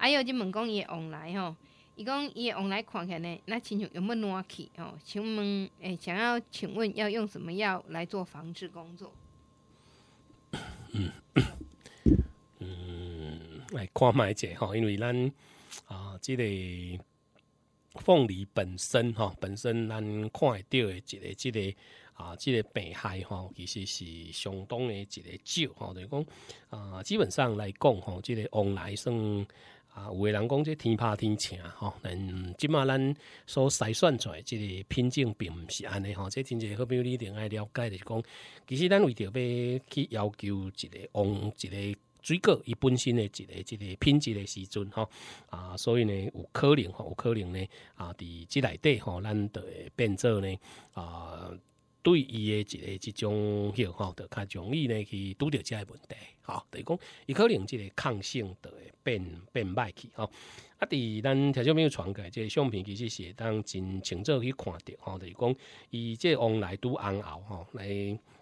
哎有就问讲伊往来吼，伊讲伊往来看起来，呢，那亲像用不暖气吼，请问诶，想要请问要用什么药来做防治工作？嗯 嗯，来看卖者吼，因为咱啊，这个凤梨本身吼，本身咱看会到的一个、这个啊、这个病害吼，其实是相当的一个少吼，就是讲啊，基本上来讲哈，这个往来算。啊，有个人讲这天怕天晴吼，但即满咱所筛选出来这个品种，并不是安尼吼。这真正好朋友你定爱了解的，是讲其实咱为着要去要求一个往一个水果伊本身的一个一个品质的时阵吼，啊，所以呢，有可能吼，有可能呢啊，伫即内底吼，咱会变做呢啊，对伊的一个这种气吼，就较容易呢去拄遮这问题，吼，等于讲，伊可能这个抗性的。变变歹去吼，啊！伫咱听小朋友传过来，即个相片其实会当真清楚去看着吼，就是讲，伊即往来拄红后吼，来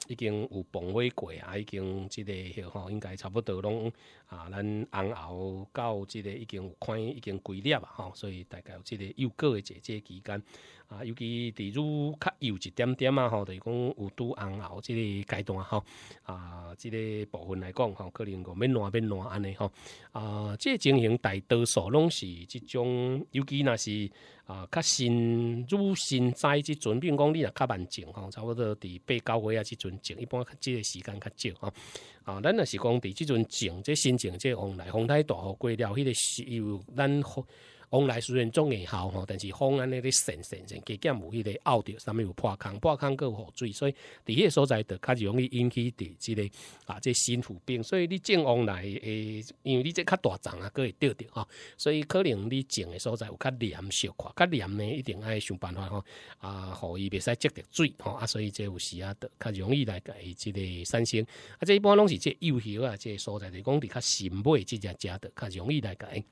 已经有棚位过啊，已经即个吼，应该差不多拢啊，咱红后到即个已经有看已经龟裂啊吼，所以大概有即个又的这节期间啊，尤其伫愈较幼一点点啊吼，就是讲有拄红后即个阶段吼，啊，即个部分来讲吼，可能讲免烂免烂安尼吼啊。啊，这情形大多数拢是即种，尤其若是啊，较新入新栽即阵，如讲你若较慢种吼，差不多伫八九月啊即阵种，一般即个时间较少啊。啊，咱若是讲伫即阵种，即新种即往来风太大雨过了，迄个是又咱。往来虽然种会好吼，但是风安尼咧扇扇扇，加减有迄个拗着，上面有破坑，破坑佫雨水，所以伫迄个所在就较容易引起伫即个啊，即心腹病。所以你种往来诶，因为你即较大丛啊，佫会钓着吼，所以可能你种的所在有较黏小块，较黏呢一定爱想办法吼啊，互伊袂使积着水吼啊，所以即有时啊，较容易来伊即个产生啊，即一般拢是即幼苗啊，即所在就讲伫较新买即只食的较容易来伊。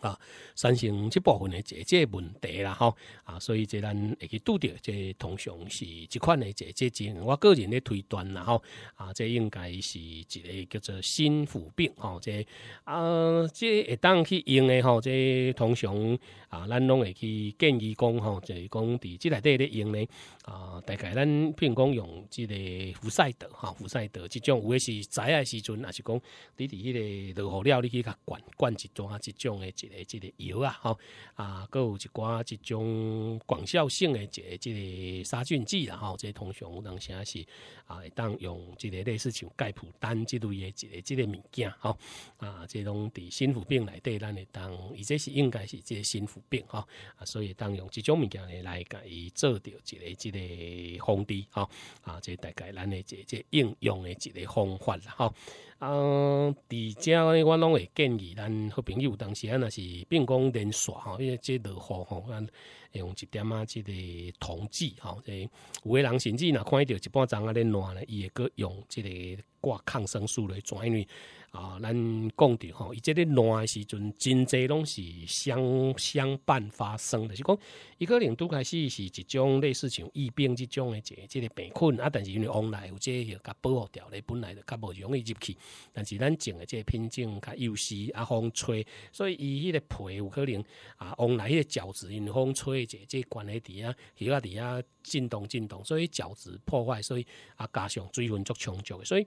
啊，产生这部分的这这问题啦，吼啊，所以这咱会去拄着这通常是这款的这这症，我个人的推断啦，吼啊，这应该是一个叫做心腹病，哈这啊这会当去用的吼，这通常啊，咱拢会去建议讲，吼，就是讲伫这内底咧用咧啊，大概咱譬如讲用这个福赛德哈，氟赛德这种，有的是早的时阵，也是讲你伫迄个落雨了，你去甲灌灌一段啊，这种的。诶，即个药啊，吼啊，搁有一寡一种广效性诶，一个即个杀菌剂，啦，吼，即通常有当时是啊，当用即个类似像盖普丹之类诶，一个即个物件吼啊，即种伫心腹病内底，咱会当，伊这是应该是即心腹病吼啊，所以当用即种物件咧来甲伊做着一个即个防治吼啊，即大概咱诶个即应用诶一个方法啦吼，嗯，伫遮咧，我拢会建议咱好朋友当时啊若是。是，变讲连续吼，因为这落雨吼，咱用一点啊，即个铜剂吼，即有的人甚至若看到一半针啊咧烂咧，伊会佫用即个挂抗生素来转，因为啊，咱讲着吼，伊即个烂的时阵，真侪拢是相相伴发生的。是讲伊可能拄开始是一种类似像疫病即种的即即个病菌啊，但是因为往来有即个较保护掉咧，本来就较无容易入去。但是咱种的即个品种较幼时啊风吹，所以伊迄个皮有可能啊往来迄个饺子因风吹。对，即关系底啊，血压底啊，震动震动，所以角质破坏，所以啊加上水分足充足，所以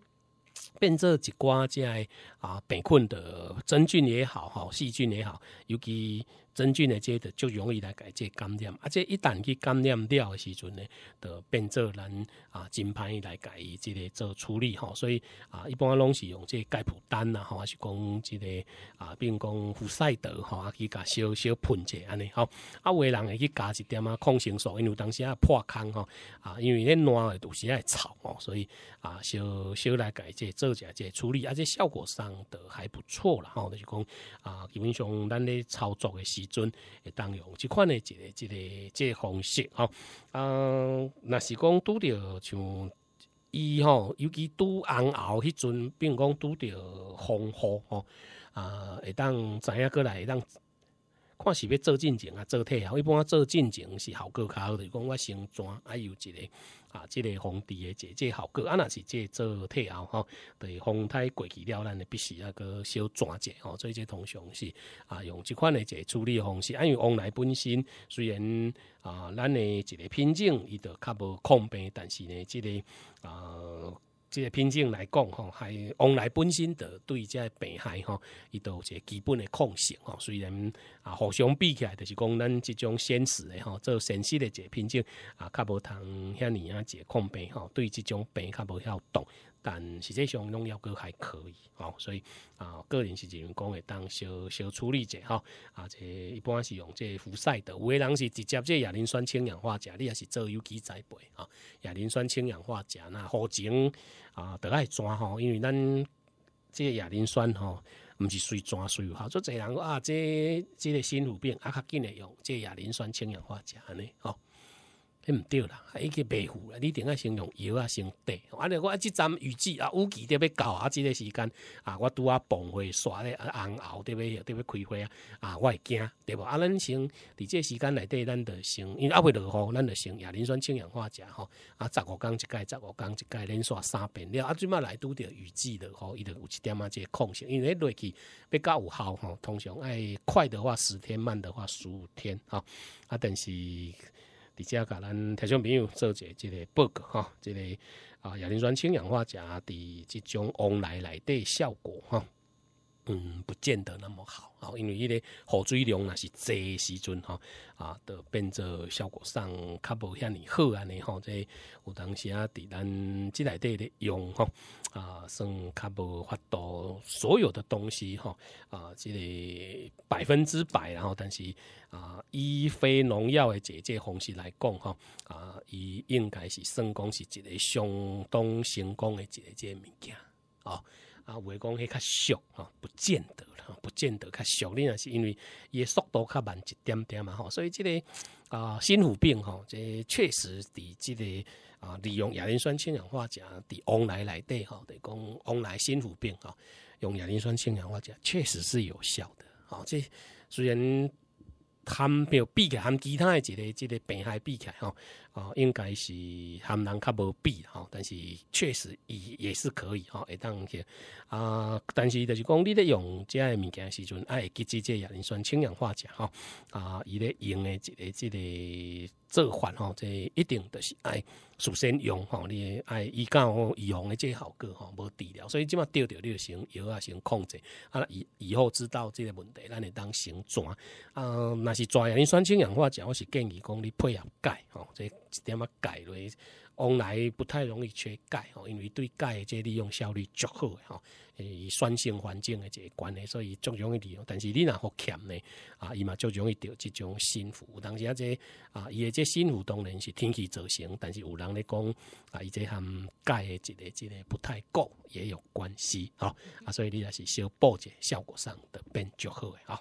变做一寡即个啊病菌的真菌也好，吼细菌也好，尤其。真菌的，即个就容易来解这感染，而且一旦去感染掉的时阵呢，就变做咱啊，金歹来解，即个做处理吼。所以啊，一般拢是用这盖普丹呐，吼，还是讲即个啊，比如讲福赛德吼，啊去甲小小喷一下尼吼，啊，有的人会去加一点啊，抗生素，因为当时啊破坑吼，啊，因为恁暖的都是爱臭吼，所以啊，小小来解这做一下这处理，而且效果上的还不错啦吼，就是讲啊，基本上咱咧操作的时。时阵会当用即款的一个、一个、即个方式吼，嗯，若是讲拄着像伊吼，尤其拄红熬迄阵，并讲拄着风雨吼，啊，会当知影过来会当。看是要做进前啊，做退后。一般做进前是效好着是就讲我先转，啊，有一个啊，即个红底的即个效果，啊若是这做退后着对风太过去了，咱着必须那个小转者吼，所以这通常是啊用即款的一个处理方式，因为往来本身虽然啊，咱的一个品种伊都较无抗病，但是呢，即个啊。即个品种来讲，吼，还往来本身的对即个病害，吼，伊都有一个基本的控性，吼。虽然啊，互相比起来，就是讲咱即种现实的，吼，做现实的即品种，啊，较无通遐尔啊个控病，吼，对即种病较无晓动。但实际上农药哥还可以哦，所以啊，个人是认为讲会当小小处理者哈，啊，这一般是用这福赛的，有的人是直接这亚磷酸氢氧化钾，你也是做有机栽培啊，亚磷酸氢氧化钾那好整啊，得爱抓吼，因为咱这亚磷酸哈，毋是随抓随有，效，做侪人啊，这即个心腹病啊，较紧来用这亚磷酸氢氧化钾尼吼。迄毋对啦，迄个白腐啦，你定下先用油啊，先滴。安尼我即阵雨季啊，雨季着要到啊，即个时间啊，我拄啊，捧花刷咧，红喉着要着要开花啊，啊，我会惊，对无啊，咱先伫即个时间内底，咱着先，因为阿会落雨，咱着先亚磷酸氢氧化钾吼，啊，十五工一届，十五工一届，磷酸三遍了，啊，最满来拄着雨季落雨，伊着有一点仔即个空性，因为落去要较有效吼，通常爱快的话十天，慢的话十五天吼，啊，但是。比较甲咱听众朋友做一即个报告哈，即个啊亚磷酸氢氧化钾伫即种往内内底效果哈。嗯，不见得那么好，因为个雨水量那是诶时阵吼啊，都变做效果上较无遐尼好安尼吼，这有当时啊，伫咱即内底咧用吼啊，算较无法度所有的东西吼啊，即个百分之百，然后但是啊，以非农药的解决方式来讲吼啊，伊应该是算讲是一个相当成功的一个这物件啊。啊，我讲迄较俗，啊，不见得啦，不见得较俗。你也是因为伊诶速度较慢一点点嘛，吼。所以即个啊，心腹病，吼，这确实，是即个啊，利用亚磷酸氢氧化钾伫往来内底吼，来讲往来心腹病，吼，用亚磷酸氢氧化钾确实是有效的，吼。这虽然他没有比起来，们其他的一个一个病害比起来吼。哦，应该是含量较无必吼，但是确实也也是可以吼。会当去啊，但是就是讲，你咧用这物件时阵，爱记记这样，你酸氢氧化钾吼啊，伊咧用咧即个即个做法吼，即一定都是爱首先用吼，你爱伊以较以用咧即效果吼，无治疗，所以即起码钓你了先，有啊先控制啊，以以后知道这个问题，咱会当先抓啊，若是抓。你酸氢氧化钾，我是建议讲你配合钙吼，即。一点啊钙嘞，往来不太容易缺钙哦，因为对钙的这利用效率足好吼，以酸性环境的这关系，所以足容易利用。但是你若好欠呢，啊，伊嘛足容易得这种心浮。当时啊，这啊，伊的这心浮当然是天气造成，但是有人咧讲啊，伊这含钙的这个、这个不太够，也有关系啊。啊，所以你也是小补者效果上的变足好诶啊。